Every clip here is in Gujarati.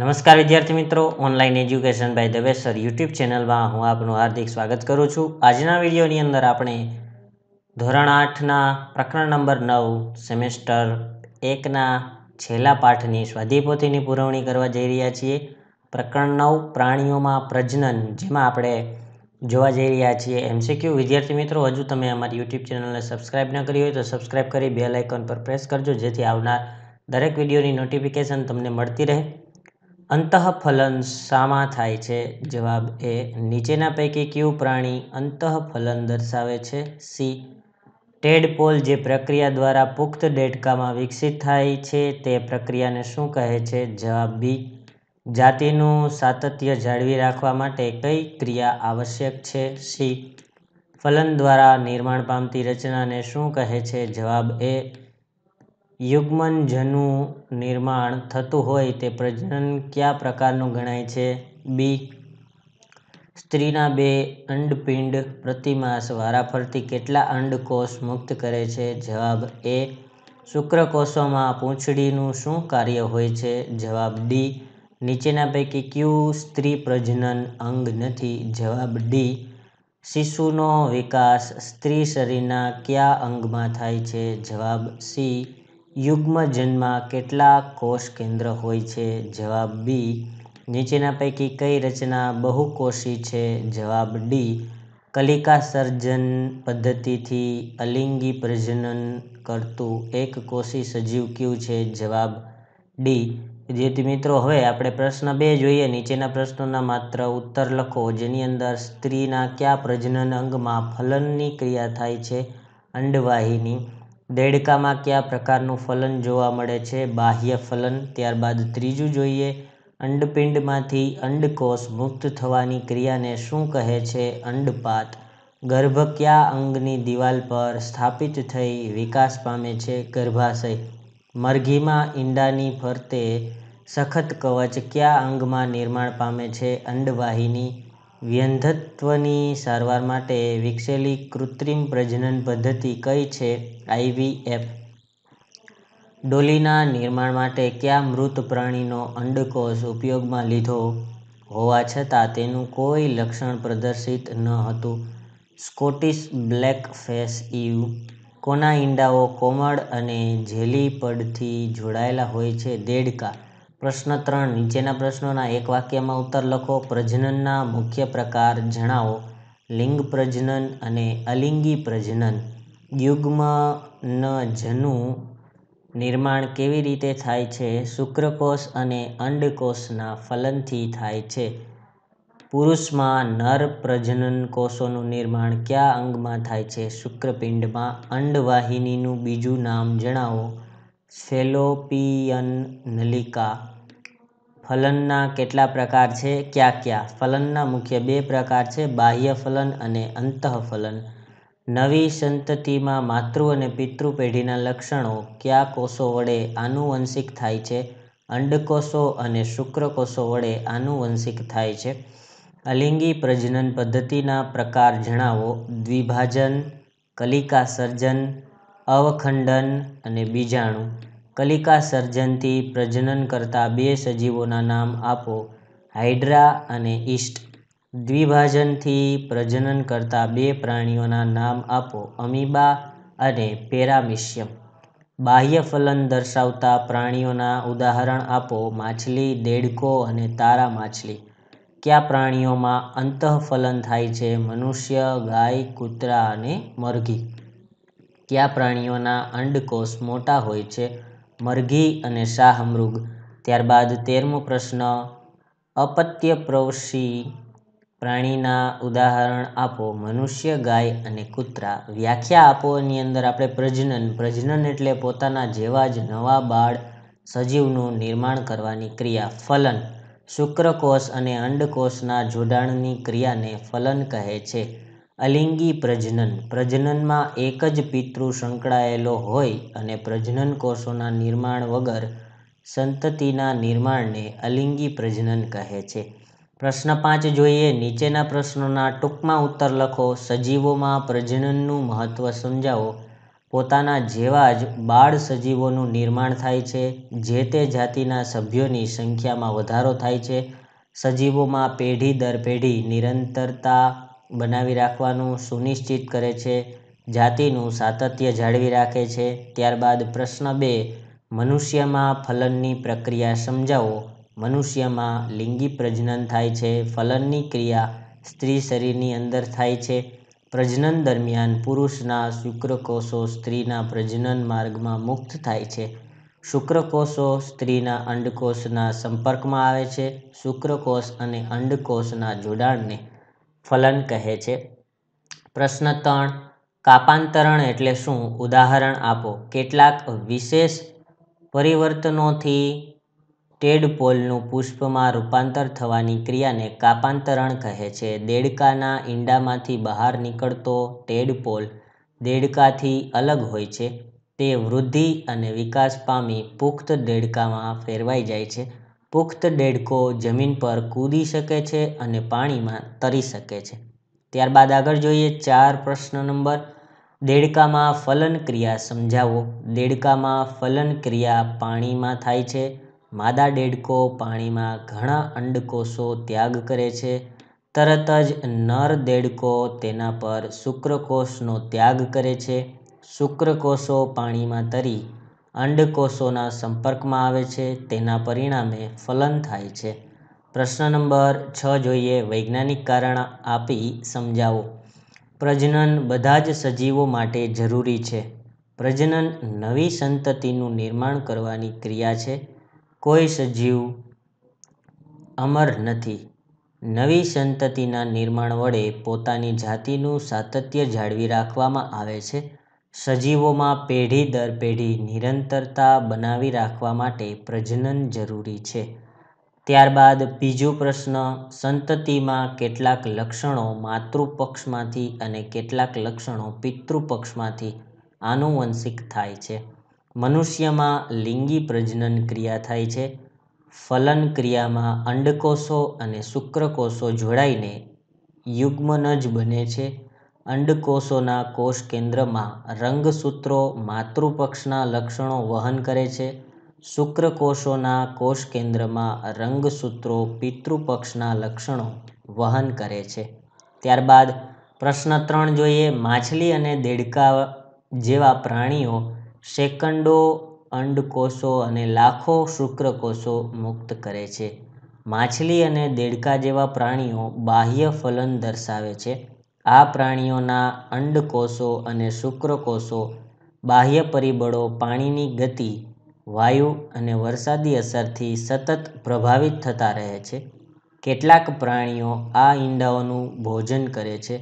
નમસ્કાર વિદ્યાર્થી મિત્રો online education by the YouTube ચેનલમાં હું આપનું હાર્દિક સ્વાગત કરું છું આજના વિડીયોની અંદર આપણે ધોરણ આઠના પ્રકરણ નંબર નવ સેમેસ્ટર એકના છેલ્લા પાઠની સ્વાધ્યાય પુરવણી કરવા જઈ રહ્યા છીએ પ્રકરણ નવ પ્રાણીઓમાં પ્રજનન જેમાં આપણે જોવા જઈ રહ્યા છીએ એમસીક્યુ વિદ્યાર્થી મિત્રો હજુ તમે અમારી યુટ્યુબ ચેનલને સબસ્ક્રાઇબ ન કરી હોય તો સબસ્ક્રાઇબ કરી બેલ આઇકોન પર પ્રેસ કરજો જેથી આવનાર દરેક વિડીયોની નોટિફિકેશન તમને મળતી રહે અંતઃફલન શામાં થાય છે જવાબ એ નીચેના પૈકી કયું પ્રાણી અંતઃફલન દર્શાવે છે સી ટેડપોલ જે પ્રક્રિયા દ્વારા પુખ્ત ડેટકામાં વિકસિત થાય છે તે પ્રક્રિયાને શું કહે છે જવાબ બી જાતિનું સાતત્ય જાળવી રાખવા માટે કઈ ક્રિયા આવશ્યક છે સી ફલન દ્વારા નિર્માણ પામતી રચનાને શું કહે છે જવાબ એ યુગ્મનજનું નિર્માણ થતું હોય તે પ્રજનન કયા પ્રકારનું ગણાય છે બી સ્ત્રીના બે અંડપિંડ પ્રતિમાસ વારાફરતી કેટલા અંડકોષ મુક્ત કરે છે જવાબ એ શુક્રકોષોમાં પૂંછડીનું શું કાર્ય હોય છે જવાબ ડી નીચેના પૈકી કયું સ્ત્રી પ્રજનન અંગ નથી જવાબ ડી શિશુનો વિકાસ સ્ત્રી શરીરના કયા અંગમાં થાય છે જવાબ સી યુગ્મ યુગ્મજન્મમાં કેટલા કોષ કેન્દ્ર હોય છે જવાબ બી નીચેના પૈકી કઈ રચના બહુકોષી છે જવાબ ડી કલિકા સર્જન પદ્ધતિથી અલિંગી પ્રજનન કરતું એક કોષી સજીવ કયું છે જવાબ ડી વિદ્યાર્થી મિત્રો હવે આપણે પ્રશ્ન બે જોઈએ નીચેના પ્રશ્નોના માત્ર ઉત્તર લખો જેની અંદર સ્ત્રીના કયા પ્રજનન અંગમાં ફલનની ક્રિયા થાય છે અંડવાહીની દેડકામાં કયા પ્રકારનું ફલન જોવા મળે છે બાહ્ય ફલન ત્યારબાદ ત્રીજું જોઈએ અંડપિંડમાંથી અંડકોષ મુક્ત થવાની ક્રિયાને શું કહે છે અંડપાત ગર્ભ કયા અંગની દિવાલ પર સ્થાપિત થઈ વિકાસ પામે છે ગર્ભાશય મરઘીમાં ઈંડાની ફરતે સખત કવચ કયા અંગમાં નિર્માણ પામે છે અંડવાહિની વ્યંધત્વની સારવાર માટે વિકસેલી કૃત્રિમ પ્રજનન પદ્ધતિ કઈ છે આઈવીએફ ડોલીના નિર્માણ માટે કયા મૃત પ્રાણીનો અંડકોષ ઉપયોગમાં લીધો હોવા છતાં તેનું કોઈ લક્ષણ પ્રદર્શિત ન હતું સ્કોટિશ બ્લેક ફેસ ઇવ કોના ઈંડાઓ કોમળ અને ઝેલી પડથી જોડાયેલા હોય છે દેડકા પ્રશ્ન ત્રણ નીચેના પ્રશ્નોના એક વાક્યમાં ઉત્તર લખો પ્રજનનના મુખ્ય પ્રકાર જણાવો લિંગ પ્રજનન અને અલિંગી પ્રજનન યુગ્મનજનું નિર્માણ કેવી રીતે થાય છે શુક્રકોષ અને અંડકોષના ફલનથી થાય છે પુરુષમાં નર પ્રજનન કોષોનું નિર્માણ કયા અંગમાં થાય છે શુક્રપિંડમાં અંડવાહિનીનું બીજું નામ જણાવો સેલોપિયન નલિકા ફલનના કેટલા પ્રકાર છે કયા કયા ફલનના મુખ્ય બે પ્રકાર છે બાહ્ય ફલન અને અંતઃફલન નવી સંતતિમાં માતૃ અને પિતૃ પેઢીના લક્ષણો કયા કોષો વડે આનુવંશિક થાય છે અંડકોષો અને શુક્રકોષો વડે આનુવંશિક થાય છે અલિંગી પ્રજનન પદ્ધતિના પ્રકાર જણાવો દ્વિભાજન કલિકા સર્જન અવખંડન અને બીજાણું કલિકા સર્જનથી પ્રજનન કરતા બે સજીવોના નામ આપો હાઇડ્રા અને ઈસ્ટ દ્વિભાજનથી પ્રજનન કરતા બે પ્રાણીઓના નામ આપો અમીબા અને પેરામિશિયમ બાહ્ય ફલન દર્શાવતા પ્રાણીઓના ઉદાહરણ આપો માછલી દેડકો અને તારા માછલી કયા પ્રાણીઓમાં અંતઃફલન થાય છે મનુષ્ય ગાય કૂતરા અને મરઘી કયા પ્રાણીઓના અંડકોષ મોટા હોય છે મરઘી અને શાહમૃગ ત્યારબાદ તેરમો પ્રશ્ન અપત્ય પ્રવસી પ્રાણીના ઉદાહરણ આપો મનુષ્ય ગાય અને કૂતરા વ્યાખ્યા આપો એની અંદર આપણે પ્રજનન પ્રજનન એટલે પોતાના જેવા જ નવા બાળ સજીવનું નિર્માણ કરવાની ક્રિયા ફલન શુક્રકોષ અને અંડકોષના જોડાણની ક્રિયાને ફલન કહે છે અલિંગી પ્રજનન પ્રજનનમાં એક જ પિતૃ સંકળાયેલો હોય અને પ્રજનન કોષોના નિર્માણ વગર સંતતિના નિર્માણને અલિંગી પ્રજનન કહે છે પ્રશ્ન પાંચ જોઈએ નીચેના પ્રશ્નોના ટૂંકમાં ઉત્તર લખો સજીવોમાં પ્રજનનનું મહત્ત્વ સમજાવો પોતાના જેવા જ બાળ સજીવોનું નિર્માણ થાય છે જે તે જાતિના સભ્યોની સંખ્યામાં વધારો થાય છે સજીવોમાં પેઢી દર પેઢી નિરંતરતા બનાવી રાખવાનું સુનિશ્ચિત કરે છે જાતિનું સાતત્ય જાળવી રાખે છે ત્યારબાદ પ્રશ્ન બે મનુષ્યમાં ફલનની પ્રક્રિયા સમજાવો મનુષ્યમાં લિંગી પ્રજનન થાય છે ફલનની ક્રિયા સ્ત્રી શરીરની અંદર થાય છે પ્રજનન દરમિયાન પુરુષના શુક્રકોષો સ્ત્રીના પ્રજનન માર્ગમાં મુક્ત થાય છે શુક્રકોષો સ્ત્રીના અંડકોષના સંપર્કમાં આવે છે શુક્રકોષ અને અંડકોષના જોડાણને ફલન કહે છે પ્રશ્ન ત્રણ કાપાંતરણ એટલે શું ઉદાહરણ આપો કેટલાક વિશેષ પરિવર્તનોથી ટેડપોલનું પુષ્પમાં રૂપાંતર થવાની ક્રિયાને કાપાંતરણ કહે છે દેડકાના ઈંડામાંથી બહાર નીકળતો ટેડપોલ દેડકાથી અલગ હોય છે તે વૃદ્ધિ અને વિકાસ પામી પુખ્ત દેડકામાં ફેરવાઈ જાય છે પુખ્ત દેડકો જમીન પર કૂદી શકે છે અને પાણીમાં તરી શકે છે ત્યારબાદ આગળ જોઈએ ચાર પ્રશ્ન નંબર દેડકામાં ફલન ક્રિયા સમજાવો દેડકામાં ફલન ક્રિયા પાણીમાં થાય છે માદા દેડકો પાણીમાં ઘણા અંડકોષો ત્યાગ કરે છે તરત જ નર દેડકો તેના પર શુક્રકોષનો ત્યાગ કરે છે શુક્રકોષો પાણીમાં તરી અંડકોષોના સંપર્કમાં આવે છે તેના પરિણામે ફલન થાય છે પ્રશ્ન નંબર છ જોઈએ વૈજ્ઞાનિક કારણ આપી સમજાવો પ્રજનન બધા જ સજીવો માટે જરૂરી છે પ્રજનન નવી સંતતિનું નિર્માણ કરવાની ક્રિયા છે કોઈ સજીવ અમર નથી નવી સંતતિના નિર્માણ વડે પોતાની જાતિનું સાતત્ય જાળવી રાખવામાં આવે છે સજીવોમાં પેઢી દર પેઢી નિરંતરતા બનાવી રાખવા માટે પ્રજનન જરૂરી છે ત્યારબાદ બીજો પ્રશ્ન સંતતિમાં કેટલાક લક્ષણો માતૃપક્ષમાંથી અને કેટલાક લક્ષણો પિતૃપક્ષમાંથી આનુવંશિક થાય છે મનુષ્યમાં લિંગી પ્રજનન ક્રિયા થાય છે ફલન ક્રિયામાં અંડકોષો અને શુક્રકોષો જોડાઈને યુગ્મન જ બને છે અંડકોષોના કોષ કેન્દ્રમાં રંગસૂત્રો માતૃપક્ષના લક્ષણો વહન કરે છે શુક્રકોષોના કેન્દ્રમાં રંગસૂત્રો પિતૃપક્ષના લક્ષણો વહન કરે છે ત્યારબાદ પ્રશ્ન ત્રણ જોઈએ માછલી અને દેડકા જેવા પ્રાણીઓ સેંકડો અંડકોષો અને લાખો શુક્રકોષો મુક્ત કરે છે માછલી અને દેડકા જેવા પ્રાણીઓ બાહ્ય ફલન દર્શાવે છે આ પ્રાણીઓના અંડકોષો અને શુક્રકોષો બાહ્ય પરિબળો પાણીની ગતિ વાયુ અને વરસાદી અસરથી સતત પ્રભાવિત થતા રહે છે કેટલાક પ્રાણીઓ આ ઈંડાઓનું ભોજન કરે છે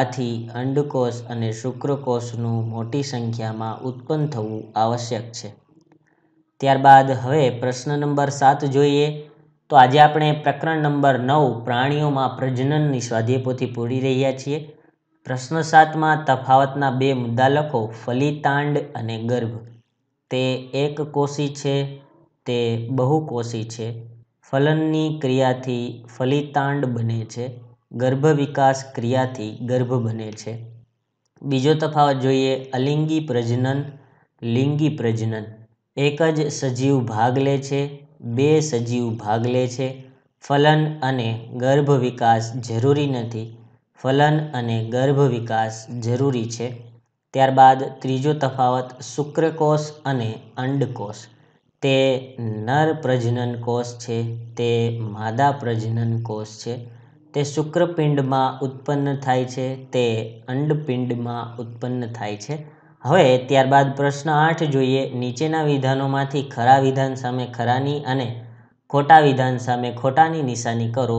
આથી અંડકોષ અને શુક્રકોષનું મોટી સંખ્યામાં ઉત્પન્ન થવું આવશ્યક છે ત્યારબાદ હવે પ્રશ્ન નંબર સાત જોઈએ તો આજે આપણે પ્રકરણ નંબર નવ પ્રાણીઓમાં પ્રજનનની સ્વાધ્યપોથી પૂરી રહ્યા છીએ પ્રશ્ન સાતમાં તફાવતના બે મુદ્દા લખો ફલિતાંડ અને ગર્ભ તે એક કોષી છે તે બહુકોષી છે ફલનની ક્રિયાથી ફલિતાંડ બને છે ગર્ભ વિકાસ ક્રિયાથી ગર્ભ બને છે બીજો તફાવત જોઈએ અલિંગી પ્રજનન લિંગી પ્રજનન એક જ સજીવ ભાગ લે છે બે સજીવ ભાગ લે છે ફલન અને ગર્ભ વિકાસ જરૂરી નથી ફલન અને ગર્ભ વિકાસ જરૂરી છે ત્યારબાદ ત્રીજો તફાવત શુક્રકોષ અને અંડકોષ તે નર પ્રજનન કોષ છે તે માદા પ્રજનન કોષ છે તે શુક્રપિંડમાં ઉત્પન્ન થાય છે તે અંડપિંડમાં ઉત્પન્ન થાય છે હવે ત્યારબાદ પ્રશ્ન આઠ જોઈએ નીચેના વિધાનોમાંથી ખરા વિધાન સામે ખરાની અને ખોટા વિધાન સામે ખોટાની નિશાની કરો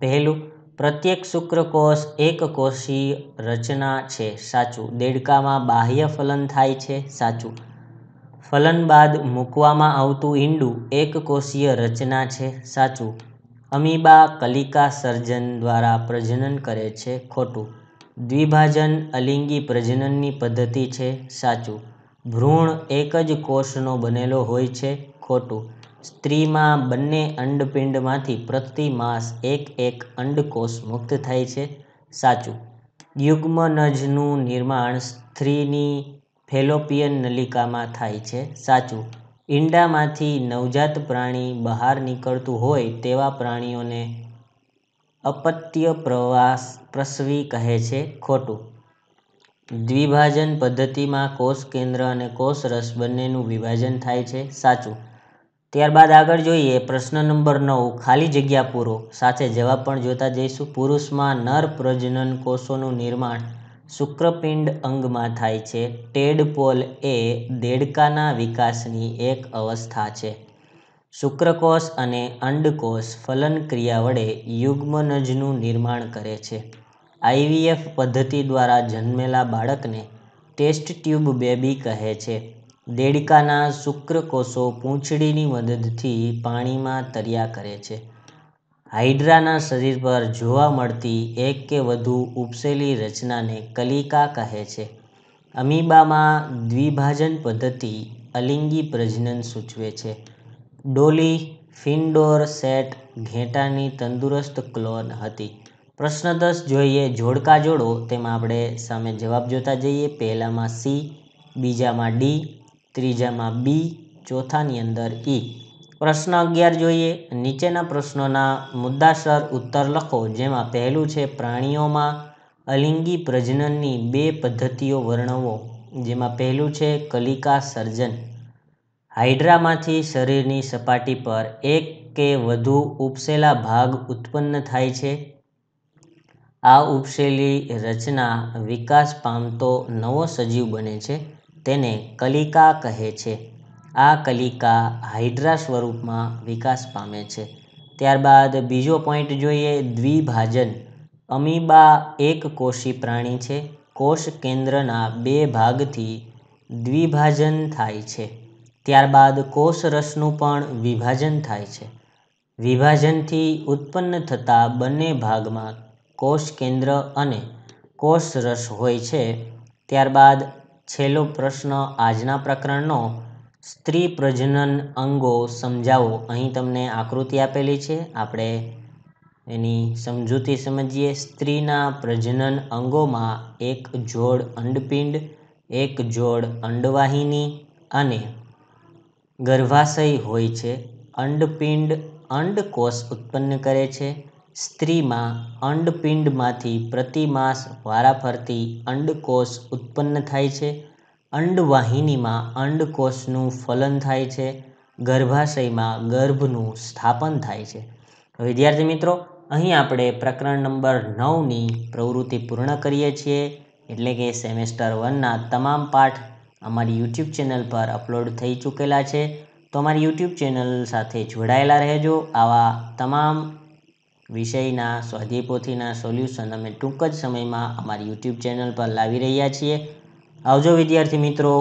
પહેલું પ્રત્યેક શુક્રકોષ એક કોષીય રચના છે સાચું દેડકામાં બાહ્ય ફલન થાય છે સાચું ફલન બાદ મૂકવામાં આવતું ઈંડું એક કોષીય રચના છે સાચું અમીબા કલિકા સર્જન દ્વારા પ્રજનન કરે છે ખોટું દ્વિભાજન અલિંગી પ્રજનનની પદ્ધતિ છે સાચું ભ્રૂણ એક જ કોષનો બનેલો હોય છે ખોટું સ્ત્રીમાં બંને અંડપિંડમાંથી પ્રતિ માસ એક એક અંડકોષ મુક્ત થાય છે સાચું યુગ્મનજનું નિર્માણ સ્ત્રીની ફેલોપિયન નલિકામાં થાય છે સાચું ઈંડામાંથી નવજાત પ્રાણી બહાર નીકળતું હોય તેવા પ્રાણીઓને અપત્ય પ્રવાસ પ્રસવી કહે છે ખોટું દ્વિભાજન પદ્ધતિમાં કોષ કેન્દ્ર અને કોષ રસ બંનેનું વિભાજન થાય છે સાચું ત્યારબાદ આગળ જોઈએ પ્રશ્ન નંબર નવ ખાલી જગ્યા પૂરો સાથે જવાબ પણ જોતા જઈશું પુરુષમાં નર પ્રજનન કોષોનું નિર્માણ શુક્રપિંડ અંગમાં થાય છે ટેડ પોલ એ દેડકાના વિકાસની એક અવસ્થા છે શુક્રકોષ અને અંડકોષ ફલનક્રિયા વડે યુગ્મનજનું નિર્માણ કરે છે આઈવીએફ પદ્ધતિ દ્વારા જન્મેલા બાળકને ટેસ્ટ ટ્યુબ બેબી કહે છે દેડકાના શુક્રકોષો પૂંછડીની મદદથી પાણીમાં તર્યા કરે છે હાઇડ્રાના શરીર પર જોવા મળતી એક કે વધુ ઉપસેલી રચનાને કલિકા કહે છે અમીબામાં દ્વિભાજન પદ્ધતિ અલિંગી પ્રજનન સૂચવે છે ડોલી ફિનડોર સેટ ઘેટાની તંદુરસ્ત ક્લોન હતી પ્રશ્ન દસ જોઈએ જોડકા જોડો તેમાં આપણે સામે જવાબ જોતા જઈએ પહેલામાં સી બીજામાં ડી ત્રીજામાં બી ચોથાની અંદર ઈ પ્રશ્ન અગિયાર જોઈએ નીચેના પ્રશ્નોના મુદ્દાસર ઉત્તર લખો જેમાં પહેલું છે પ્રાણીઓમાં અલિંગી પ્રજનનની બે પદ્ધતિઓ વર્ણવો જેમાં પહેલું છે કલિકા સર્જન હાઇડ્રામાંથી શરીરની સપાટી પર એક કે વધુ ઉપસેલા ભાગ ઉત્પન્ન થાય છે આ ઉપસેલી રચના વિકાસ પામતો નવો સજીવ બને છે તેને કલિકા કહે છે આ કલિકા હાઇડ્રા સ્વરૂપમાં વિકાસ પામે છે ત્યારબાદ બીજો પોઈન્ટ જોઈએ દ્વિભાજન અમીબા એક કોષી પ્રાણી છે કોષ કેન્દ્રના બે ભાગથી દ્વિભાજન થાય છે ત્યારબાદ કોષરસનું પણ વિભાજન થાય છે વિભાજનથી ઉત્પન્ન થતા બંને ભાગમાં કોષ કેન્દ્ર અને કોષરસ હોય છે ત્યારબાદ છેલ્લો પ્રશ્ન આજના પ્રકરણનો સ્ત્રી પ્રજનન અંગો સમજાવો અહીં તમને આકૃતિ આપેલી છે આપણે એની સમજૂતી સમજીએ સ્ત્રીના પ્રજનન અંગોમાં એક જોડ અંડપિંડ એક જોડ અંડવાહિની અને ગર્ભાશય હોય છે અંડપિંડ અંડકોષ ઉત્પન્ન કરે છે સ્ત્રીમાં અંડપિંડમાંથી પ્રતિમાસ વારાફરતી અંડકોષ ઉત્પન્ન થાય છે અંડવાહિનીમાં અંડકોષનું ફલન થાય છે ગર્ભાશયમાં ગર્ભનું સ્થાપન થાય છે વિદ્યાર્થી મિત્રો અહીં આપણે પ્રકરણ નંબર નવની પ્રવૃત્તિ પૂર્ણ કરીએ છીએ એટલે કે સેમેસ્ટર વનના તમામ પાઠ અમારી યુટ્યુબ ચેનલ પર અપલોડ થઈ ચૂકેલા છે તો અમારી યુટ્યુબ ચેનલ સાથે જોડાયેલા રહેજો આવા તમામ વિષયના સ્વાધ્યાય સોલ્યુશન અમે ટૂંક જ સમયમાં અમારી યુટ્યુબ ચેનલ પર લાવી રહ્યા છીએ આવજો વિદ્યાર્થી મિત્રો